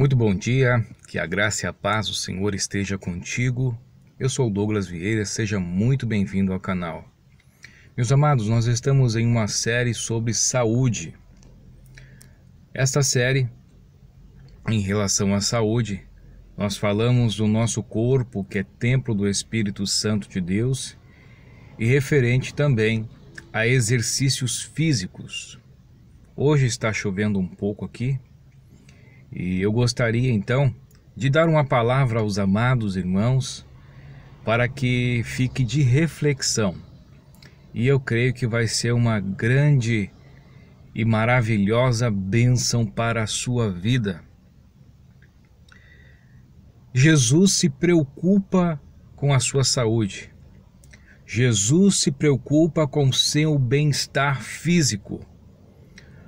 Muito bom dia, que a graça e a paz do Senhor esteja contigo. Eu sou Douglas Vieira, seja muito bem-vindo ao canal. Meus amados, nós estamos em uma série sobre saúde. Esta série, em relação à saúde, nós falamos do nosso corpo, que é templo do Espírito Santo de Deus, e referente também a exercícios físicos. Hoje está chovendo um pouco aqui, e eu gostaria então de dar uma palavra aos amados irmãos para que fique de reflexão. E eu creio que vai ser uma grande e maravilhosa bênção para a sua vida. Jesus se preocupa com a sua saúde. Jesus se preocupa com seu bem-estar físico.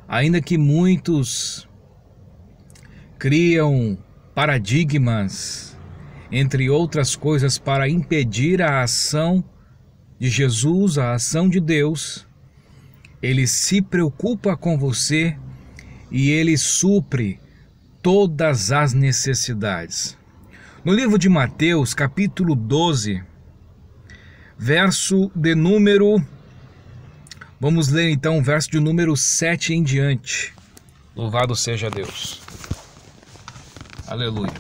Ainda que muitos criam paradigmas, entre outras coisas, para impedir a ação de Jesus, a ação de Deus. Ele se preocupa com você e ele supre todas as necessidades. No livro de Mateus, capítulo 12, verso de número. Vamos ler então o verso de número 7 em diante. Louvado seja Deus. Aleluia.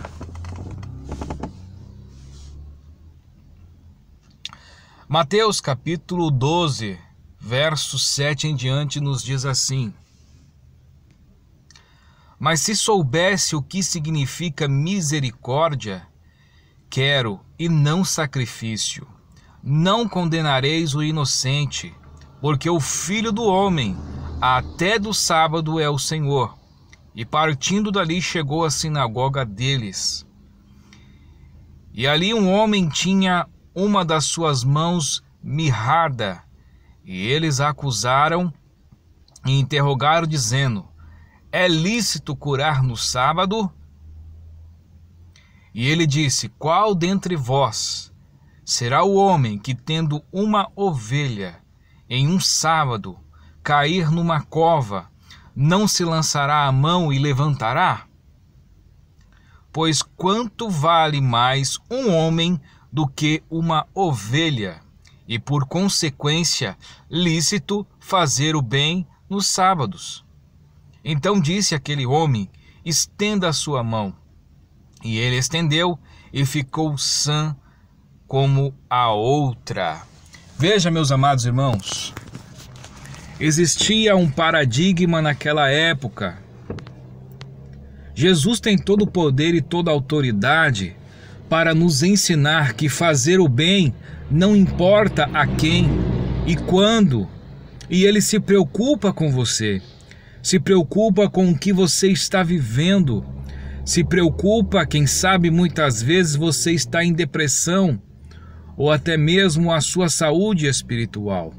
Mateus capítulo 12, verso 7 em diante, nos diz assim: Mas se soubesse o que significa misericórdia, quero e não sacrifício, não condenareis o inocente, porque o filho do homem, até do sábado, é o Senhor. E partindo dali chegou à sinagoga deles. E ali um homem tinha uma das suas mãos mirrada, e eles a acusaram e interrogaram, dizendo: É lícito curar no sábado? E ele disse: Qual dentre vós será o homem que, tendo uma ovelha em um sábado, cair numa cova não se lançará a mão e levantará? Pois quanto vale mais um homem do que uma ovelha? E por consequência, lícito fazer o bem nos sábados. Então disse aquele homem: Estenda a sua mão. E ele estendeu e ficou sã como a outra. Veja, meus amados irmãos, Existia um paradigma naquela época. Jesus tem todo o poder e toda a autoridade para nos ensinar que fazer o bem não importa a quem e quando, e ele se preocupa com você, se preocupa com o que você está vivendo, se preocupa, quem sabe muitas vezes você está em depressão ou até mesmo a sua saúde espiritual.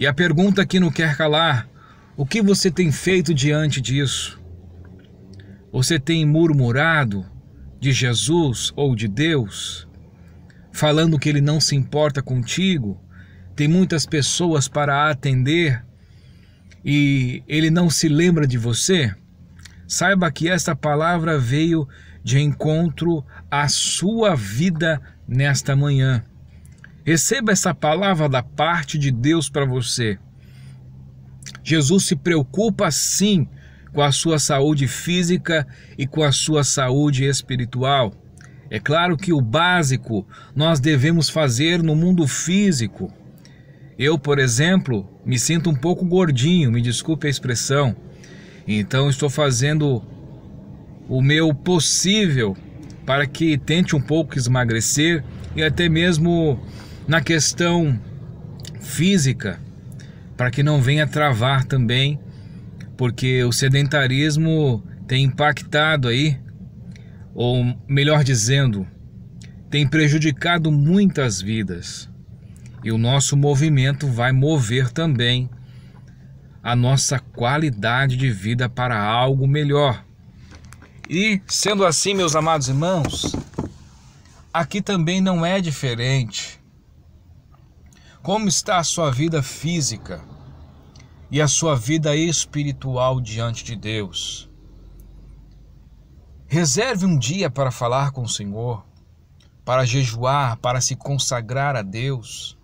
E a pergunta que não quer calar: o que você tem feito diante disso? Você tem murmurado de Jesus ou de Deus, falando que ele não se importa contigo? Tem muitas pessoas para atender e ele não se lembra de você? Saiba que esta palavra veio de encontro à sua vida nesta manhã. Receba essa palavra da parte de Deus para você. Jesus se preocupa sim com a sua saúde física e com a sua saúde espiritual. É claro que o básico nós devemos fazer no mundo físico. Eu, por exemplo, me sinto um pouco gordinho, me desculpe a expressão. Então estou fazendo o meu possível para que tente um pouco emagrecer e até mesmo na questão física, para que não venha travar também, porque o sedentarismo tem impactado aí, ou melhor dizendo, tem prejudicado muitas vidas. E o nosso movimento vai mover também a nossa qualidade de vida para algo melhor. E, sendo assim, meus amados irmãos, aqui também não é diferente. Como está a sua vida física e a sua vida espiritual diante de Deus? Reserve um dia para falar com o Senhor, para jejuar, para se consagrar a Deus,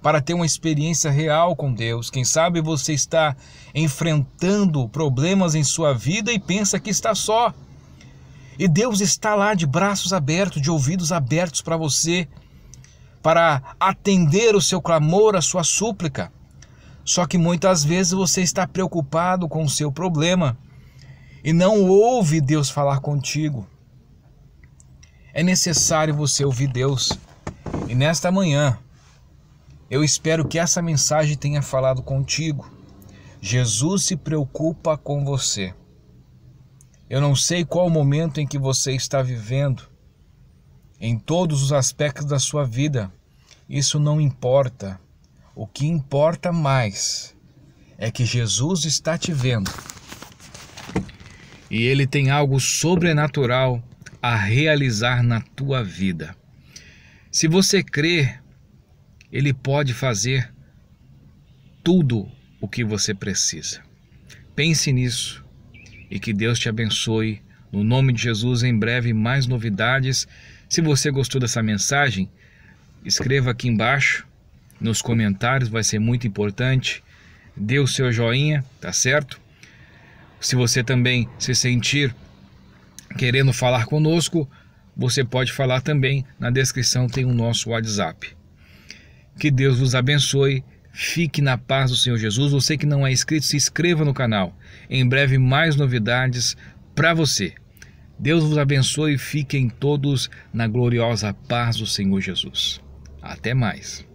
para ter uma experiência real com Deus. Quem sabe você está enfrentando problemas em sua vida e pensa que está só. E Deus está lá de braços abertos, de ouvidos abertos para você para atender o seu clamor, a sua súplica. Só que muitas vezes você está preocupado com o seu problema e não ouve Deus falar contigo. É necessário você ouvir Deus. E nesta manhã, eu espero que essa mensagem tenha falado contigo. Jesus se preocupa com você. Eu não sei qual o momento em que você está vivendo, em todos os aspectos da sua vida. Isso não importa. O que importa mais é que Jesus está te vendo. E ele tem algo sobrenatural a realizar na tua vida. Se você crer, ele pode fazer tudo o que você precisa. Pense nisso e que Deus te abençoe. No nome de Jesus, em breve mais novidades. Se você gostou dessa mensagem, escreva aqui embaixo nos comentários, vai ser muito importante. Dê o seu joinha, tá certo? Se você também se sentir querendo falar conosco, você pode falar também. Na descrição tem o nosso WhatsApp. Que Deus vos abençoe. Fique na paz do Senhor Jesus. Você que não é inscrito, se inscreva no canal. Em breve, mais novidades para você. Deus vos abençoe e fiquem todos na gloriosa paz do Senhor Jesus. Até mais.